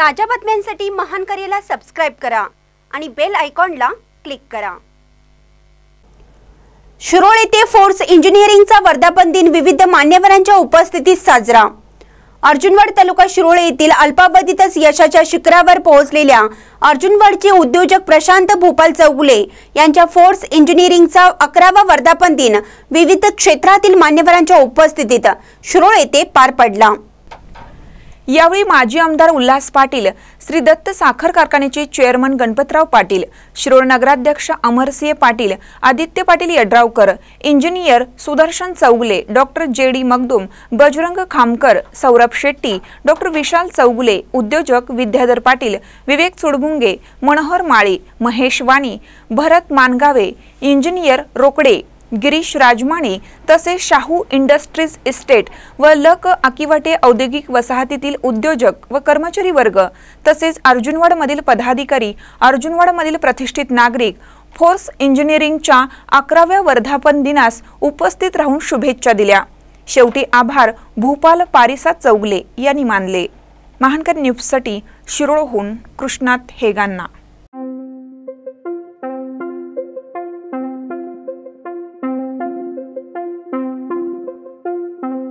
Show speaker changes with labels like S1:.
S1: ताज्या बातम्यांसाठी महान करेला सबस्क्राईब करा आणि बेल आयकॉनला क्लिक करा शिरोळ येथे फोर्स इंजिनिअरिंगचा वर्धापन दिन विविध मान्यवरांच्या उपस्थितीत साजरा अर्जुनवाड तालुका शिरोळे येथील अल्पावधीतच यशाच्या शिखरावर पोहोचलेल्या अर्जुनवाडचे उद्योजक प्रशांत भोपाल चौगुले यांच्या फोर्स इंजिनिअरिंगचा अकरावा वर्धापन दिन विविध क्षेत्रातील
S2: मान्यवरांच्या उपस्थितीत शिरोळ येथे पार पडला यावेळी माजी आमदार उल्हास पाटील श्री दत्त साखर कारखान्याचे चेअरमन गणपतराव पाटील शिरोळ नगराध्यक्ष Amarsinh Patil Aditya Patil Yadravkar engineer Sudarshan Chougule doctor J D Magdum Bajrang Khamkar Saurabh Shetty doctor Vishal Chougule उद्योजक विद्याधर पाटील विवेक चुडबुंगे मनोहर माळी महेश वाणी भरत मानगावे इंजिनियर रोकडे गिरीश राजमाने तसेच शाहू इंडस्ट्रीज इस्टेट व लक आकिवाटे औद्योगिक वसाहतीतील उद्योजक व कर्मचारी वर्ग तसेच अर्जुनवाडमधील पदाधिकारी अर्जुनवाडमधील प्रतिष्ठित नागरिक फोर्स इंजिनिअरिंगच्या अकराव्या वर्धापन दिनास उपस्थित राहून शुभेच्छा दिल्या शेवटी आभार भूपाल पारिसा चौगले यांनी मानले महानकर न्यूजसाठी शिरोळहून कृष्णात हेगांना